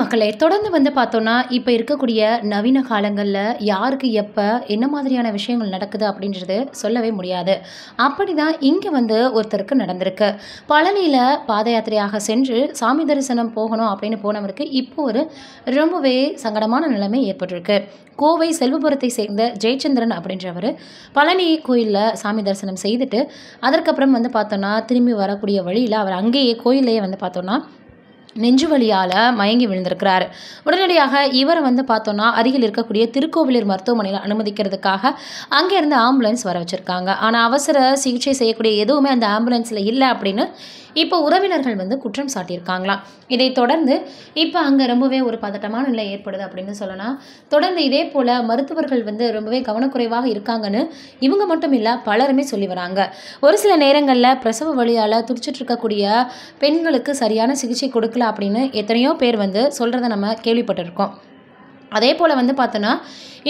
மக்களே தொடர்ந்து வந்து பார்த்தோன்னா இப்போ இருக்கக்கூடிய நவீன காலங்களில் யாருக்கு எப்போ என்ன மாதிரியான விஷயங்கள் நடக்குது அப்படின்றது சொல்லவே முடியாது அப்படி தான் இங்கே வந்து ஒருத்தருக்கு நடந்திருக்கு பழனியில் பாத யாத்திரையாக சென்று சாமி தரிசனம் போகணும் அப்படின்னு போனவருக்கு இப்போ ஒரு ரொம்பவே சங்கடமான நிலைமை ஏற்பட்டிருக்கு கோவை செல்வபுரத்தை சேர்ந்த ஜெயச்சந்திரன் அப்படின்றவர் பழனி கோயிலில் சாமி தரிசனம் செய்துட்டு அதற்கப்புறம் வந்து பார்த்தோன்னா திரும்பி வரக்கூடிய வழியில் அவர் அங்கேயே கோயிலேயே வந்து பார்த்தோன்னா நெஞ்சு வழியால் மயங்கி விழுந்திருக்கிறார் உடனடியாக இவரை வந்து பார்த்தோன்னா அருகில் இருக்கக்கூடிய திருக்கோவிலூர் மருத்துவமனையில் அனுமதிக்கிறதுக்காக அங்கேருந்து ஆம்புலன்ஸ் வர வச்சுருக்காங்க ஆனால் அவசர சிகிச்சை செய்யக்கூடிய எதுவுமே அந்த ஆம்புலன்ஸில் இல்லை அப்படின்னு இப்போ உறவினர்கள் வந்து குற்றம் சாட்டியிருக்காங்களாம் இதை தொடர்ந்து இப்போ அங்கே ரொம்பவே ஒரு பதட்டமான நிலை ஏற்படுது அப்படின்னு சொல்லலாம் தொடர்ந்து இதே போல் மருத்துவர்கள் வந்து ரொம்பவே கவனக்குறைவாக இருக்காங்கன்னு இவங்க மட்டும் இல்லை பலருமே சொல்லி வராங்க ஒரு சில நேரங்களில் பிரசவ வழியால் துடிச்சிட்டு இருக்கக்கூடிய பெண்களுக்கு சரியான சிகிச்சை கொடுக்கல அப்படின்னு எத்தனையோ பேர் வந்து சொல்கிறத நம்ம கேள்விப்பட்டிருக்கோம் அதே போல் வந்து பார்த்தோன்னா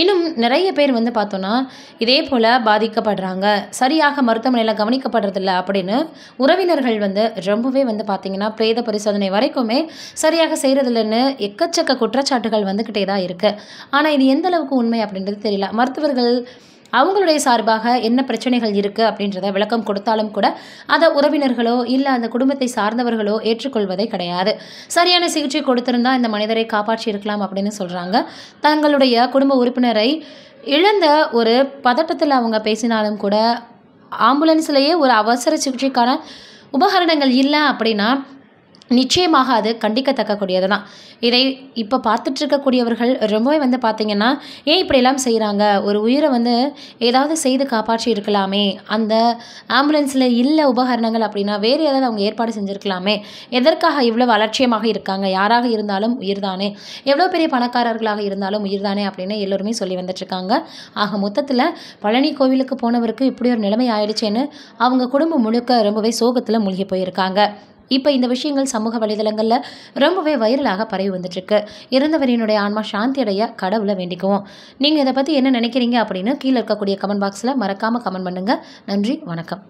இன்னும் நிறைய பேர் வந்து பார்த்தோன்னா இதே போல் பாதிக்கப்படுறாங்க சரியாக மருத்துவமனையில் கவனிக்கப்படுறதில்ல அப்படின்னு உறவினர்கள் வந்து ரொம்பவே வந்து பார்த்திங்கன்னா பிரேத பரிசோதனை வரைக்குமே சரியாக செய்கிறதில்லன்னு எக்கச்சக்க குற்றச்சாட்டுகள் வந்துக்கிட்டே தான் இருக்குது ஆனால் இது எந்த அளவுக்கு உண்மை அப்படின்றது தெரியல மருத்துவர்கள் அவங்களுடைய சார்பாக என்ன பிரச்சனைகள் இருக்குது அப்படின்றத விளக்கம் கொடுத்தாலும் கூட அதை உறவினர்களோ இல்லை அந்த குடும்பத்தை சார்ந்தவர்களோ ஏற்றுக்கொள்வதே கிடையாது சரியான சிகிச்சை கொடுத்திருந்தா இந்த மனிதரை காப்பாற்றி இருக்கலாம் அப்படின்னு சொல்கிறாங்க தங்களுடைய குடும்ப உறுப்பினரை இழந்த ஒரு பதட்டத்தில் அவங்க பேசினாலும் கூட ஆம்புலன்ஸ்லேயே ஒரு அவசர சிகிச்சைக்கான உபகரணங்கள் இல்லை அப்படின்னா நிச்சயமாக அது கண்டிக்கத்தக்கக்கூடியது தான் இதை இப்போ பார்த்துட்ருக்கக்கூடியவர்கள் ரொம்பவே வந்து பார்த்திங்கன்னா ஏன் இப்படியெல்லாம் செய்கிறாங்க ஒரு உயிரை வந்து ஏதாவது செய்து காப்பாற்றி இருக்கலாமே அந்த ஆம்புலன்ஸில் இல்லை உபகரணங்கள் அப்படின்னா வேறு ஏதாவது அவங்க ஏற்பாடு செஞ்சுருக்கலாமே எதற்காக இவ்வளோ அலட்சியமாக இருக்காங்க யாராக இருந்தாலும் உயிர் தானே எவ்வளோ பெரிய பணக்காரர்களாக இருந்தாலும் உயிர் தானே அப்படின்னு எல்லோருமே சொல்லி வந்துட்டுருக்காங்க ஆக மொத்தத்தில் பழனி கோவிலுக்கு போனவருக்கு இப்படி ஒரு நிலைமை ஆயிடுச்சேன்னு அவங்க குடும்பம் முழுக்க ரொம்பவே சோகத்தில் மூழ்கி போயிருக்காங்க இப்போ இந்த விஷயங்கள் சமூக வலைதளங்களில் ரொம்பவே வைரலாக பரவி வந்துட்டுருக்கு இருந்தவரினுடைய ஆன்மா சாந்தி அடைய கடவுளை வேண்டிக்குவோம் நீங்கள் இதை பற்றி என்ன நினைக்கிறீங்க அப்படின்னு கீழே இருக்கக்கூடிய கமெண்ட் பாக்ஸில் மறக்காமல் கமெண்ட் பண்ணுங்கள் நன்றி வணக்கம்